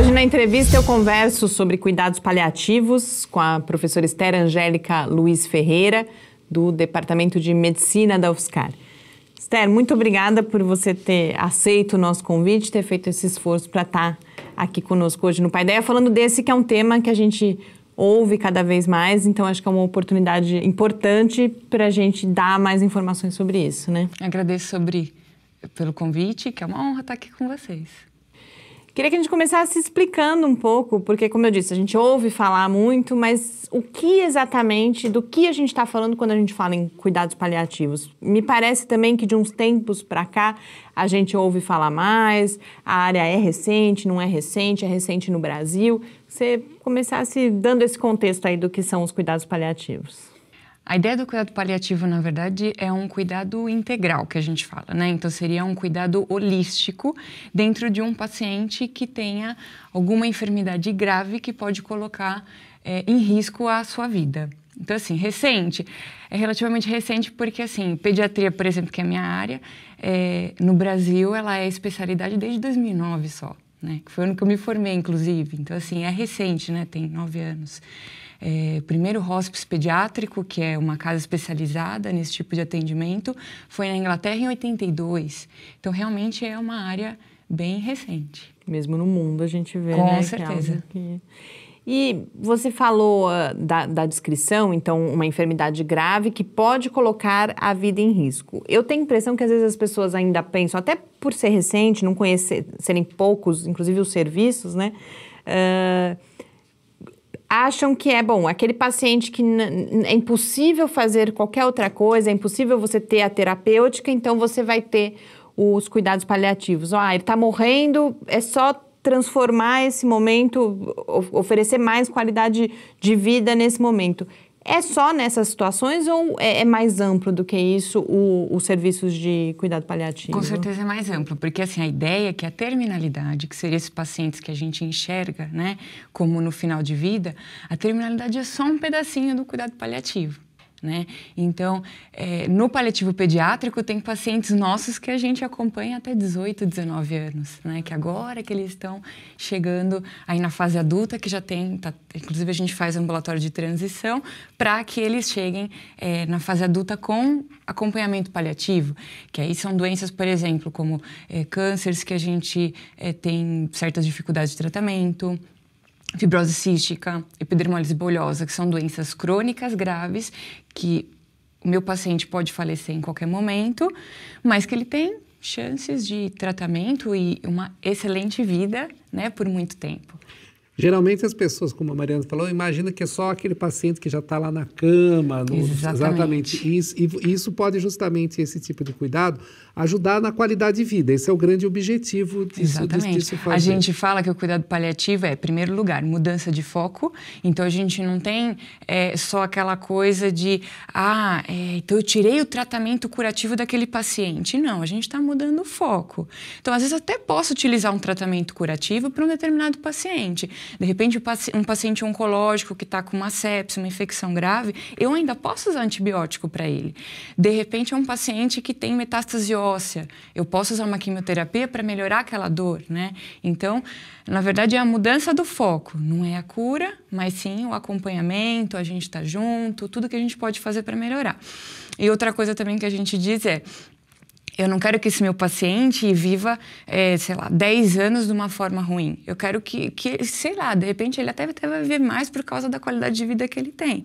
Hoje na entrevista eu converso sobre cuidados paliativos com a professora Esther Angélica Luiz Ferreira, do Departamento de Medicina da UFSCar. Esther, muito obrigada por você ter aceito o nosso convite, ter feito esse esforço para estar tá aqui conosco hoje no pai, Paideia, falando desse que é um tema que a gente ouve cada vez mais, então acho que é uma oportunidade importante para a gente dar mais informações sobre isso, né? Agradeço sobre, pelo convite, que é uma honra estar tá aqui com vocês. Queria que a gente começasse explicando um pouco, porque, como eu disse, a gente ouve falar muito, mas o que exatamente, do que a gente está falando quando a gente fala em cuidados paliativos? Me parece também que de uns tempos para cá a gente ouve falar mais, a área é recente, não é recente, é recente no Brasil. Você começasse dando esse contexto aí do que são os cuidados paliativos. A ideia do cuidado paliativo, na verdade, é um cuidado integral que a gente fala, né? Então seria um cuidado holístico dentro de um paciente que tenha alguma enfermidade grave que pode colocar é, em risco a sua vida. Então, assim, recente. É relativamente recente porque, assim, pediatria, por exemplo, que é a minha área, é, no Brasil ela é especialidade desde 2009 só, né? Que foi o ano que eu me formei, inclusive. Então, assim, é recente, né? Tem nove anos é, primeiro hospice pediátrico, que é uma casa especializada nesse tipo de atendimento, foi na Inglaterra em 82. Então, realmente é uma área bem recente. Mesmo no mundo a gente vê, Com né, é certeza. Que... E você falou uh, da, da, descrição, então, uma enfermidade grave que pode colocar a vida em risco. Eu tenho a impressão que às vezes as pessoas ainda pensam, até por ser recente, não conhecer, serem poucos, inclusive os serviços, né? Uh, acham que é bom, aquele paciente que é impossível fazer qualquer outra coisa, é impossível você ter a terapêutica, então você vai ter os cuidados paliativos. Ah, ele está morrendo, é só transformar esse momento, oferecer mais qualidade de vida nesse momento. É só nessas situações ou é, é mais amplo do que isso os serviços de cuidado paliativo? Com certeza é mais amplo, porque assim, a ideia é que a terminalidade, que seriam esses pacientes que a gente enxerga né, como no final de vida, a terminalidade é só um pedacinho do cuidado paliativo. Né? Então, é, no paliativo pediátrico, tem pacientes nossos que a gente acompanha até 18, 19 anos, né? que agora que eles estão chegando aí na fase adulta, que já tem, tá, inclusive a gente faz ambulatório de transição, para que eles cheguem é, na fase adulta com acompanhamento paliativo, que aí são doenças, por exemplo, como é, cânceres que a gente é, tem certas dificuldades de tratamento, fibrose cística, epidermólise bolhosa, que são doenças crônicas graves que o meu paciente pode falecer em qualquer momento, mas que ele tem chances de tratamento e uma excelente vida, né, por muito tempo. Geralmente as pessoas, como a Mariana falou, imagina que é só aquele paciente que já está lá na cama, no, exatamente. exatamente. isso. E isso pode justamente esse tipo de cuidado ajudar na qualidade de vida. Esse é o grande objetivo disso. Exatamente. Disso, disso a gente fala que o cuidado paliativo é, em primeiro lugar, mudança de foco. Então a gente não tem é, só aquela coisa de ah, é, então eu tirei o tratamento curativo daquele paciente. Não, a gente está mudando o foco. Então às vezes até posso utilizar um tratamento curativo para um determinado paciente de repente, um paciente oncológico que está com uma sepse, uma infecção grave, eu ainda posso usar antibiótico para ele. De repente, é um paciente que tem metástase óssea, eu posso usar uma quimioterapia para melhorar aquela dor, né? Então, na verdade, é a mudança do foco. Não é a cura, mas sim o acompanhamento, a gente está junto, tudo que a gente pode fazer para melhorar. E outra coisa também que a gente diz é eu não quero que esse meu paciente viva, é, sei lá, 10 anos de uma forma ruim. Eu quero que, que, sei lá, de repente ele até, vai viver mais por causa da qualidade de vida que ele tem.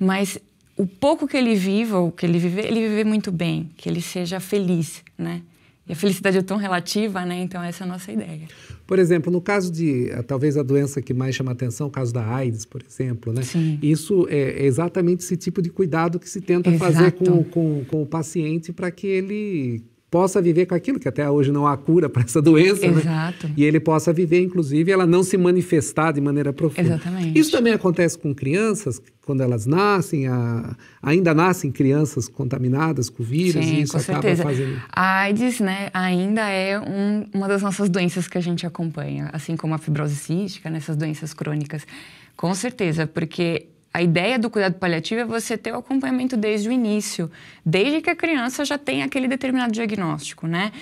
Mas o pouco que ele viva, o que ele viver, ele viver muito bem, que ele seja feliz, né? E a felicidade é tão relativa, né? Então essa é a nossa ideia. Por exemplo, no caso de, eh, talvez a doença que mais chama atenção, o caso da AIDS, por exemplo, né? Sim. Isso é, é exatamente esse tipo de cuidado que se tenta Exato. fazer com, com, com o paciente para que ele possa viver com aquilo, que até hoje não há cura para essa doença, né? Exato. Né? E ele possa viver, inclusive, ela não se manifestar de maneira profunda. Exatamente. Isso também acontece com crianças, quando elas nascem, a... ainda nascem crianças contaminadas com vírus, Sim, e isso acaba certeza. fazendo... A AIDS, né, ainda é um, uma das nossas doenças que a gente acompanha, assim como a fibrose cística, nessas né, doenças crônicas. Com certeza, porque a ideia do cuidado paliativo é você ter o acompanhamento desde o início, desde que a criança já tenha aquele determinado diagnóstico, né?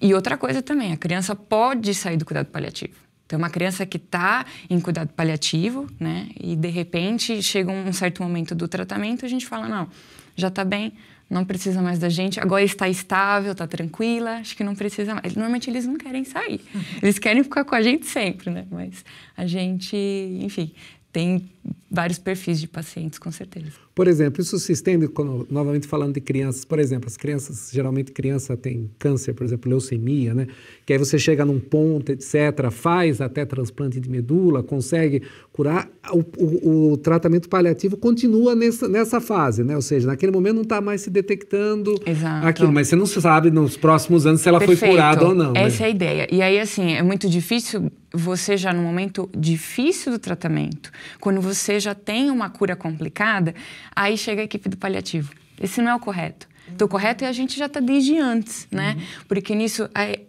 E outra coisa também, a criança pode sair do cuidado paliativo. Então, uma criança que está em cuidado paliativo, né? E de repente chega um certo momento do tratamento, a gente fala: não, já está bem, não precisa mais da gente, agora está estável, está tranquila, acho que não precisa mais. Normalmente eles não querem sair, eles querem ficar com a gente sempre, né? Mas a gente, enfim, tem vários perfis de pacientes, com certeza. Por exemplo, isso se estende, quando, novamente falando de crianças, por exemplo, as crianças, geralmente criança tem câncer, por exemplo, leucemia, né? Que aí você chega num ponto, etc., faz até transplante de medula, consegue curar, o, o, o tratamento paliativo continua nessa, nessa fase, né? Ou seja, naquele momento não está mais se detectando Exato. aquilo, mas você não sabe nos próximos anos se ela Perfeito. foi curada ou não. Né? Essa né? é a ideia. E aí, assim, é muito difícil você já no momento difícil do tratamento, quando você você já tem uma cura complicada, aí chega a equipe do paliativo. Esse não é o correto. Uhum. Então, o correto é a gente já tá desde antes, né? Uhum. Porque nisso a, é,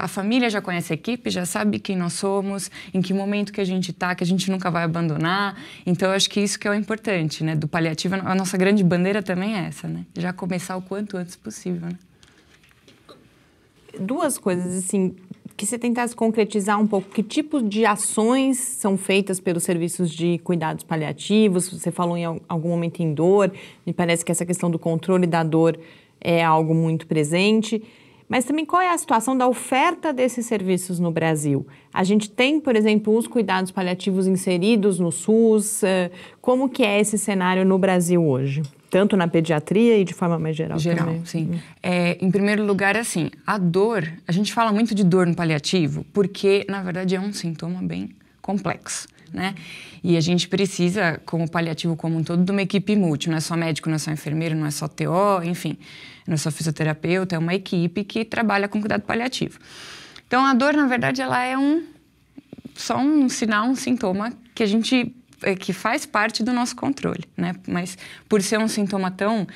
a, família já conhece a equipe, já sabe quem nós somos, em que momento que a gente está, que a gente nunca vai abandonar. Então, eu acho que isso que é o importante, né? Do paliativo, a nossa grande bandeira também é essa, né? Já começar o quanto antes possível, né? Duas coisas, assim, que você tentasse concretizar um pouco que tipo de ações são feitas pelos serviços de cuidados paliativos. Você falou em algum momento em dor, me parece que essa questão do controle da dor é algo muito presente. Mas também qual é a situação da oferta desses serviços no Brasil? A gente tem, por exemplo, os cuidados paliativos inseridos no SUS. Eh, como que é esse cenário no Brasil hoje? Tanto na pediatria e de forma mais geral. Geral, também. sim. Uhum. É, em primeiro lugar, assim, a dor, a gente fala muito de dor no paliativo, porque na verdade é um sintoma bem complexo. Né? E a gente precisa, como paliativo como um todo, de uma equipe múltipla. Não é só médico, não é só enfermeiro, não é só TO, enfim, não é só fisioterapeuta, é uma equipe que trabalha com cuidado paliativo. Então, a dor, na verdade, ela é um só um sinal, um sintoma que a gente é, que faz parte do nosso controle, né? Mas por ser um sintoma tão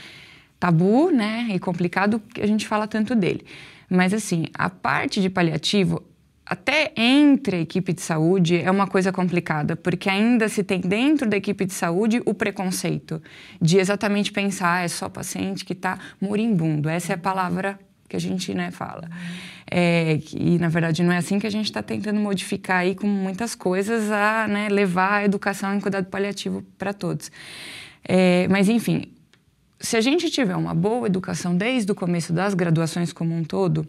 tabu, né, e complicado, a gente fala tanto dele. Mas assim, a parte de paliativo até entre a equipe de saúde é uma coisa complicada, porque ainda se tem dentro da equipe de saúde o preconceito de exatamente pensar ah, é só paciente que está moribundo. Essa é a palavra que a gente né, fala. É, e, na verdade, não é assim que a gente está tentando modificar aí com muitas coisas a né, levar a educação em cuidado paliativo para todos. É, mas, enfim, se a gente tiver uma boa educação desde o começo das graduações como um todo,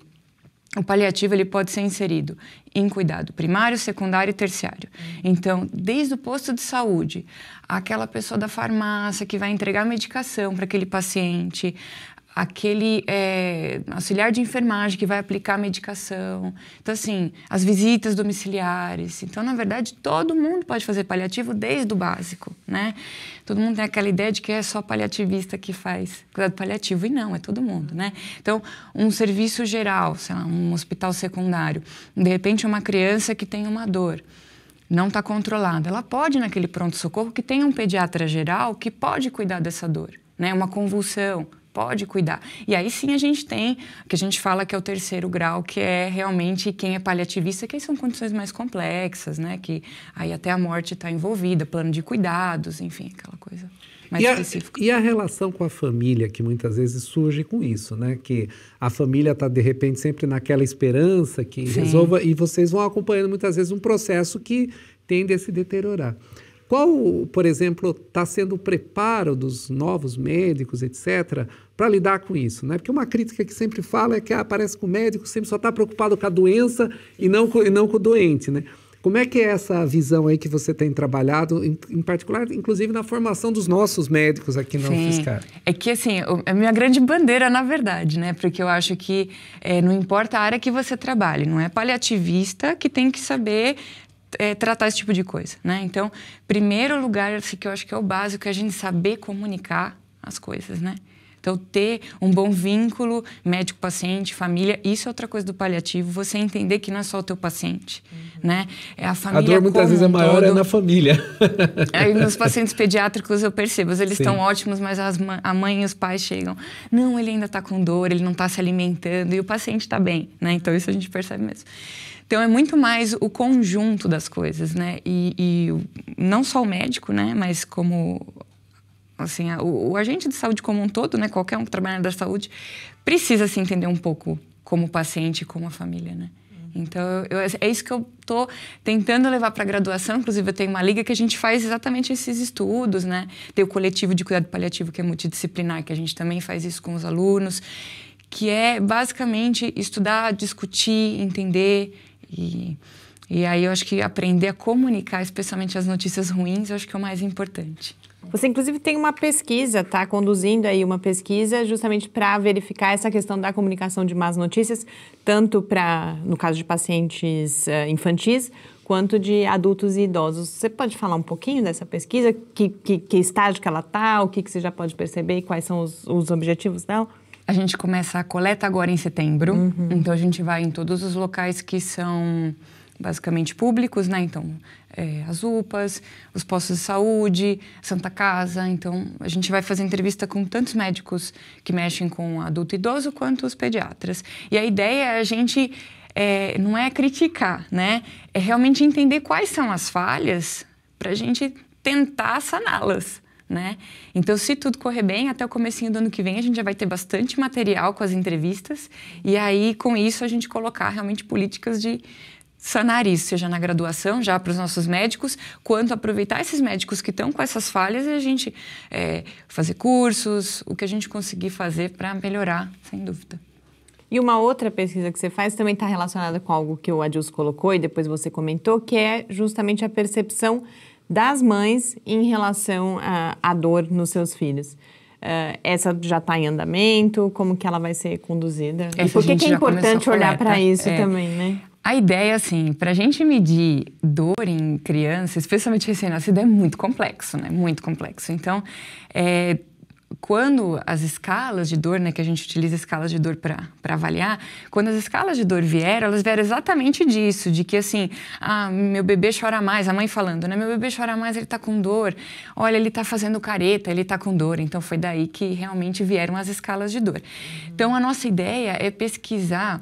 o paliativo ele pode ser inserido em cuidado primário, secundário e terciário. Então, desde o posto de saúde, aquela pessoa da farmácia que vai entregar medicação para aquele paciente, aquele é, auxiliar de enfermagem que vai aplicar a medicação. Então, assim, as visitas domiciliares. Então, na verdade, todo mundo pode fazer paliativo desde o básico, né? Todo mundo tem aquela ideia de que é só paliativista que faz cuidado paliativo. E não, é todo mundo, né? Então, um serviço geral, sei lá, um hospital secundário. De repente, uma criança que tem uma dor não está controlada. Ela pode naquele pronto-socorro que tem um pediatra geral que pode cuidar dessa dor, né? Uma convulsão, pode cuidar. E aí sim a gente tem o que a gente fala que é o terceiro grau, que é realmente quem é paliativista, que aí são condições mais complexas, né? Que aí até a morte está envolvida, plano de cuidados, enfim, aquela coisa mais e específica. A, e a relação com a família, que muitas vezes surge com isso, né? Que a família está, de repente, sempre naquela esperança que sim. resolva, e vocês vão acompanhando muitas vezes um processo que tende a se deteriorar. Qual, por exemplo, está sendo o preparo dos novos médicos, etc., para lidar com isso, né? Porque uma crítica que sempre fala é que aparece ah, com o médico, sempre só está preocupado com a doença e não com, e não com o doente, né? Como é que é essa visão aí que você tem trabalhado, em, em particular, inclusive na formação dos nossos médicos aqui na Sim. UFSCar? É que, assim, é minha grande bandeira, na verdade, né? Porque eu acho que é, não importa a área que você trabalhe, não é paliativista que tem que saber é, tratar esse tipo de coisa, né? Então, primeiro lugar, assim, que eu acho que é o básico, é a gente saber comunicar as coisas, né? Então, ter um bom vínculo médico-paciente, família, isso é outra coisa do paliativo, você entender que não é só o teu paciente, uhum. né? É a família. A dor muitas vezes é maior é todo. é na família. Aí, nos pacientes pediátricos eu percebo, eles estão ótimos, mas as, a mãe e os pais chegam. Não, ele ainda está com dor, ele não está se alimentando e o paciente está bem, né? Então, isso a gente percebe mesmo. Então é muito mais o conjunto das coisas, né? E, e, não só o médico, né? Mas como Assim, o, o, agente de saúde como um todo, né, qualquer um que trabalha da saúde, precisa se entender um pouco como paciente, como a família, né? Uhum. Então, eu, é isso que eu estou tentando levar para a graduação. Inclusive, eu tenho uma liga que a gente faz exatamente esses estudos, né? Tem o coletivo de cuidado paliativo, que é multidisciplinar, que a gente também faz isso com os alunos, que é basicamente estudar, discutir, entender e e aí eu acho que aprender a comunicar, especialmente as notícias ruins, eu acho que é o mais importante. Você, inclusive, tem uma pesquisa, está conduzindo aí uma pesquisa justamente para verificar essa questão da comunicação de más notícias, tanto para, no caso de pacientes uh, infantis, quanto de adultos e idosos. Você pode falar um pouquinho dessa pesquisa? Que, que, que estágio que ela está? O que, que você já pode perceber? Quais são os, os objetivos dela? A gente começa a coleta agora em setembro, uhum. então a gente vai em todos os locais que são basicamente públicos, né? Então, é, as UPAs, os postos de saúde, Santa Casa. Então, a gente vai fazer entrevista com tantos médicos que mexem com adulto e idoso quanto os pediatras. E a ideia é a gente é, não é criticar, né? É realmente entender quais são as falhas para a gente tentar saná-las. Né? Então, se tudo correr bem, até o comecinho do ano que vem a gente já vai ter bastante material com as entrevistas e aí, com isso, a gente colocar realmente políticas de, sanar isso, seja na graduação, já para os nossos médicos, quanto aproveitar esses médicos que estão com essas falhas e a gente é, fazer cursos, o que a gente conseguir fazer para melhorar, sem dúvida. E uma outra pesquisa que você faz também está relacionada com algo que o Adilson colocou e depois você comentou, que é justamente a percepção das mães em relação à dor nos seus filhos. Uh, essa já está em andamento? Como que ela vai ser conduzida? Essa e por que, é importante olhar para isso é, também, né? A ideia, assim, para a gente medir dor em criança, especialmente recém-nascida, é muito complexo, né? Muito complexo. Então, é, quando as escalas de dor, né, que a gente utiliza escalas de dor para avaliar, quando as escalas de dor vieram, elas vieram exatamente disso, de que assim, ah, meu bebê chora mais, a mãe falando, né, meu bebê chora mais, ele tá com dor, olha, ele tá fazendo careta, ele tá com dor. Então foi daí que realmente vieram as escalas de dor. Então a nossa ideia é pesquisar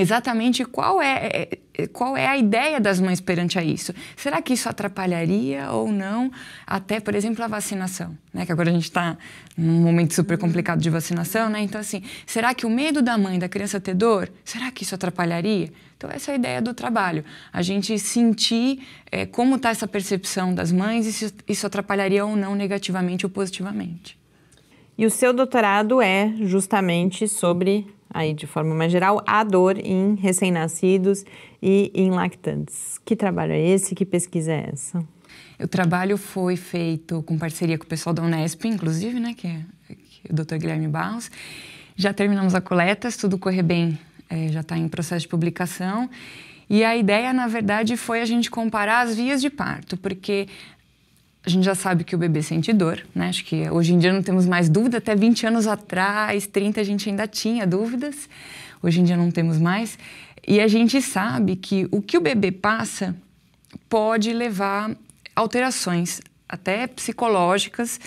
exatamente qual é, é, é, qual é a ideia das mães perante a isso. Será que isso atrapalharia ou não até, por exemplo, a vacinação? Né? Que agora a gente está num momento super uhum. complicado de vacinação, né? Então, assim, será que o medo da mãe da criança ter dor, será que isso atrapalharia? Então, essa é a ideia do trabalho. A gente sentir é, como está essa percepção das mães e se isso atrapalharia ou não negativamente ou positivamente. E o seu doutorado é justamente sobre aí de forma mais geral, a dor em recém-nascidos e em lactantes. Que trabalho é esse? Que pesquisa é essa? O trabalho foi feito com parceria com o pessoal da Unesp, inclusive, né, que é, que é o Dr. Guilherme Barros. Já terminamos a coleta, tudo correr bem, é, já está em processo de publicação. E a ideia, na verdade, foi a gente comparar as vias de parto, porque a gente já sabe que o bebê sente dor, né? Acho que hoje em dia não temos mais dúvida. Até 20 anos atrás, 30, a gente ainda tinha dúvidas. Hoje em dia não temos mais. E a gente sabe que o que o bebê passa pode levar alterações, até psicológicas,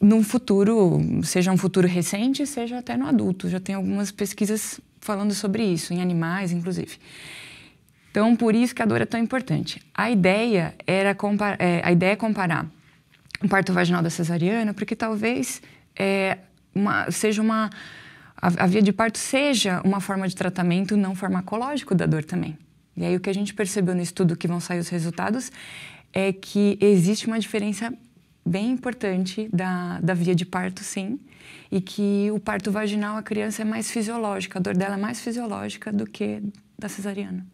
num futuro, seja um futuro recente, seja até no adulto. Já tem algumas pesquisas falando sobre isso, em animais, inclusive. Então, por isso que a dor é tão importante. A ideia era comparar, é, a ideia é comparar o parto vaginal da cesariana, porque talvez é, uma, seja uma a, a via de parto seja uma forma de tratamento não farmacológico da dor também. E aí o que a gente percebeu no estudo que vão sair os resultados é que existe uma diferença bem importante da, da via de parto, sim, e que o parto vaginal, a criança é mais fisiológica, a dor dela é mais fisiológica do que da cesariana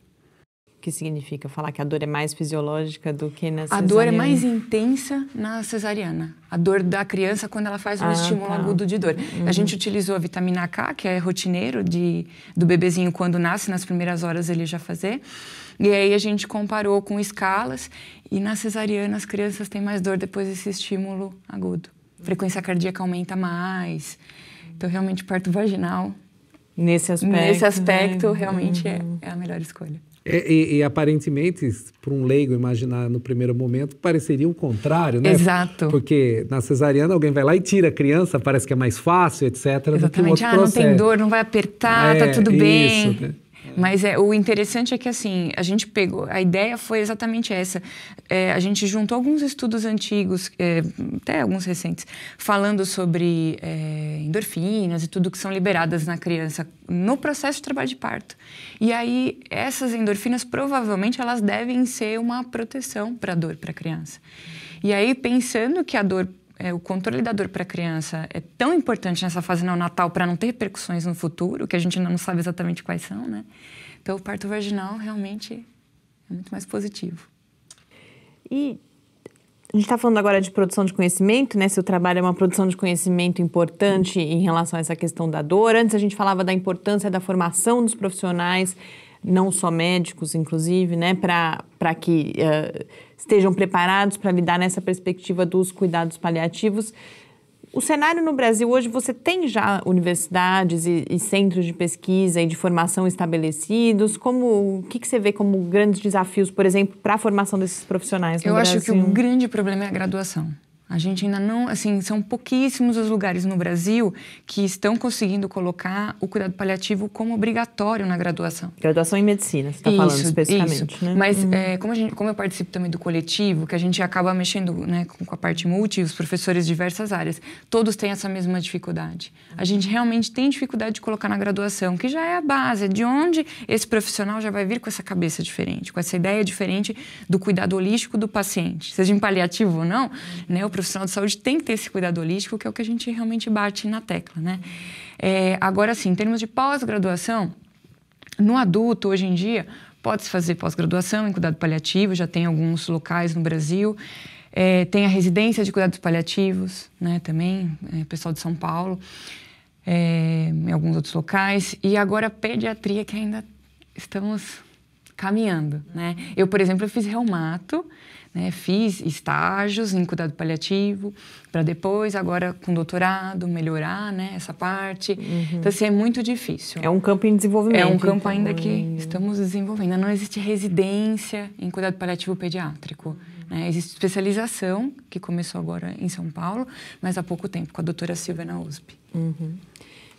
que significa? Falar que a dor é mais fisiológica do que na cesariana? A dor é mais intensa na cesariana. A dor da criança quando ela faz um ah, estímulo tá. agudo de dor. Uhum. A gente utilizou a vitamina K, que é rotineiro de, do bebezinho quando nasce, nas primeiras horas ele já fazer. E aí a gente comparou com escalas e na cesariana as crianças têm mais dor depois desse estímulo agudo. frequência cardíaca aumenta mais. Então realmente parto vaginal Nesse aspecto. Nesse aspecto, né? realmente é, uhum. é, é a melhor escolha. É, e, e, aparentemente, para um leigo imaginar no primeiro momento, pareceria o contrário, né? Exato. Porque na cesariana alguém vai lá e tira a criança, parece que é mais fácil, etc. Exatamente. Do que um outro ah, processo. não tem dor, não vai apertar, tá é, tá tudo bem. Isso, né? Né? Mas é, o interessante é que, assim, a gente pegou... A ideia foi exatamente essa. É, a gente juntou alguns estudos antigos, é, até alguns recentes, falando sobre é, endorfinas e tudo que são liberadas na criança no processo de trabalho de parto. E aí, essas endorfinas, provavelmente, elas devem ser uma proteção para a dor para a criança. E aí, pensando que a dor é, o controle da dor para a criança é tão importante nessa fase neonatal para não ter repercussões no futuro, que a gente ainda não sabe exatamente quais são, né? Então, o parto vaginal realmente é muito mais positivo. E a gente está falando agora de produção de conhecimento, né? Seu trabalho é uma produção de conhecimento importante em relação a essa questão da dor. Antes a gente falava da importância da formação dos profissionais não só médicos, inclusive, né, para que uh, estejam preparados para lidar nessa perspectiva dos cuidados paliativos. O cenário no Brasil hoje, você tem já universidades e, e centros de pesquisa e de formação estabelecidos? Como, o que, que você vê como grandes desafios, por exemplo, para a formação desses profissionais no Eu Brasil? acho que o grande problema é a graduação. A gente ainda não, assim, são pouquíssimos os lugares no Brasil que estão conseguindo colocar o cuidado paliativo como obrigatório na graduação. Graduação em medicina, você está falando especificamente, isso. né? Mas uhum. é, como, gente, como, eu participo também do coletivo, que a gente acaba mexendo né, com, a parte multi, os professores de diversas áreas, todos têm essa mesma dificuldade. A gente realmente tem dificuldade de colocar na graduação, que já é a base, é de onde esse profissional já vai vir com essa cabeça diferente, com essa ideia diferente do cuidado holístico do paciente. Seja em paliativo ou não, né? O profissional de saúde tem que ter esse cuidado holístico, que é o que a gente realmente bate na tecla, né? É, agora, sim, em termos de pós-graduação, no adulto, hoje em dia, pode-se fazer pós-graduação em cuidado paliativo, já tem alguns locais no Brasil. É, tem a residência de cuidados paliativos, né, também, é, pessoal de São Paulo, é, em alguns outros locais. E agora a pediatria, que ainda estamos caminhando, né? Eu, por exemplo, fiz reumato, né? Fiz estágios em cuidado paliativo para depois, agora com doutorado, melhorar, né? Essa parte. Uhum. Então, assim, é muito difícil. É um campo em desenvolvimento. É um campo então, ainda que então, né? estamos desenvolvendo. Não existe residência em cuidado paliativo pediátrico. Né? Existe especialização, que começou agora em São Paulo, mas há pouco tempo, com a doutora Silvia na USP. Uhum.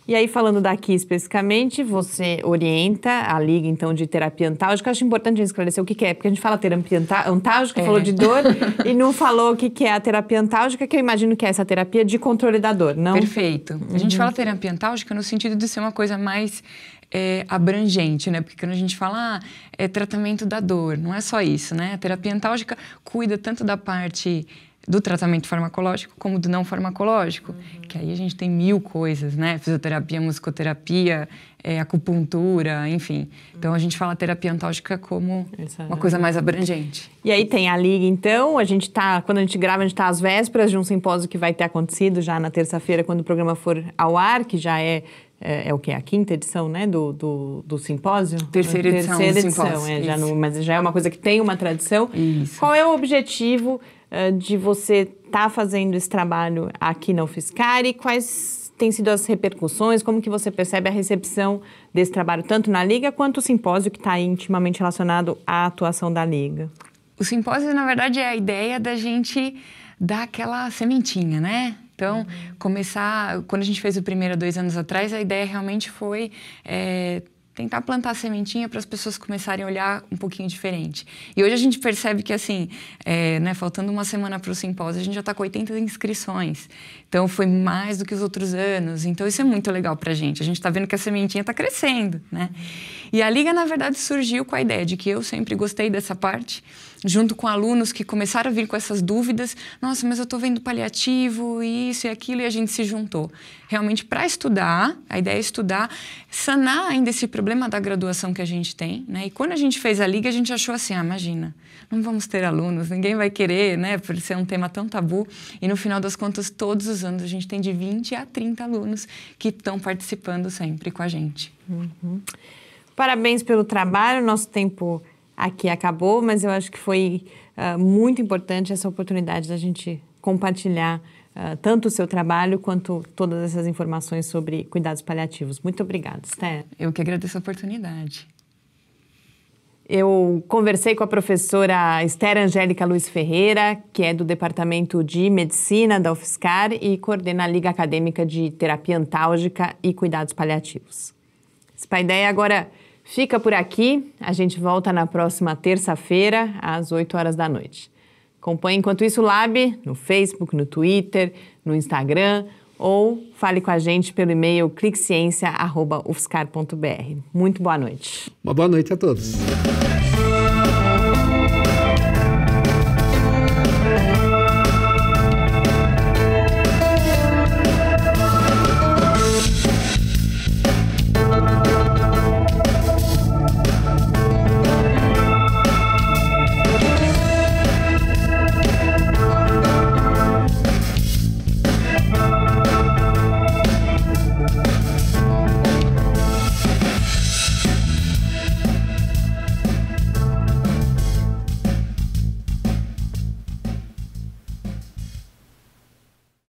E aí, falando daqui especificamente, você orienta a Liga, então, de terapia antálgica. acho importante a gente esclarecer o que, que é, porque a gente fala terapia antálgica, é. falou de dor, e não falou o que, que é a terapia antálgica, que eu imagino que é essa terapia de controle da dor, não? Perfeito. Uhum. A gente uhum. fala terapia antálgica no sentido de ser uma coisa mais é, abrangente, né? Porque quando a gente fala ah, é tratamento da dor, não é só isso, né? A terapia antálgica cuida tanto da parte do tratamento farmacológico como do não farmacológico, uhum. que aí a gente tem mil coisas, né? Fisioterapia, musicoterapia, é, acupuntura, enfim. Então a gente fala terapia antálgica como uma coisa mais abrangente. E aí tem a liga, então, a gente tá, quando a gente grava, a gente tá às vésperas de um simpósio que vai ter acontecido já na terça-feira, quando o programa for ao ar, que já é é, é, o que? A quinta edição, né? Do, do, do simpósio? Terceira, edição. Terceira edição, edição é, já no, mas já é uma coisa que tem uma tradição. Isso. Qual é o objetivo eh, de você estar tá fazendo esse trabalho aqui na UFSCar e quais têm sido as repercussões, como que você percebe a recepção desse trabalho, tanto na Liga quanto o simpósio que está intimamente relacionado à atuação da Liga? O simpósio, na verdade, é a ideia da gente dar aquela sementinha, né? Então, uhum. começar. Quando a gente fez o primeiro há dois anos atrás, a ideia realmente foi é, tentar plantar sementinha para as pessoas começarem a olhar um pouquinho diferente. E hoje a gente percebe que, assim, é, né, faltando uma semana para o simpósio, a gente já está com 80 inscrições. Então, foi mais do que os outros anos. Então, isso é muito legal para a gente. A gente está vendo que a sementinha está crescendo, né? E a Liga, na verdade, surgiu com a ideia de que eu sempre gostei dessa parte junto com alunos que começaram a vir com essas dúvidas. Nossa, mas eu estou vendo paliativo, isso e aquilo, e a gente se juntou. Realmente para estudar, a ideia é estudar, sanar ainda esse problema da graduação que a gente tem. Né? E quando a gente fez a liga, a gente achou assim, ah, imagina, não vamos ter alunos, ninguém vai querer, né? por ser um tema tão tabu. E no final das contas, todos os anos, a gente tem de 20 a 30 alunos que estão participando sempre com a gente. Uhum. Parabéns pelo trabalho, nosso tempo aqui acabou, mas eu acho que foi uh, muito importante essa oportunidade da gente compartilhar uh, tanto o seu trabalho quanto todas essas informações sobre cuidados paliativos. Muito obrigada, Esther. Eu que agradeço a oportunidade. Eu conversei com a professora Esther Angélica Luiz Ferreira, que é do Departamento de Medicina da UFSCar e coordena a Liga Acadêmica de Terapia Antálgica e Cuidados Paliativos. Essa é ideia agora Fica por aqui, a gente volta na próxima terça-feira, às 8 horas da noite. Acompanhe enquanto isso o Lab no Facebook, no Twitter, no Instagram ou fale com a gente pelo e-mail cliqueciência.ufscar.br. Muito boa noite. Uma boa noite a todos.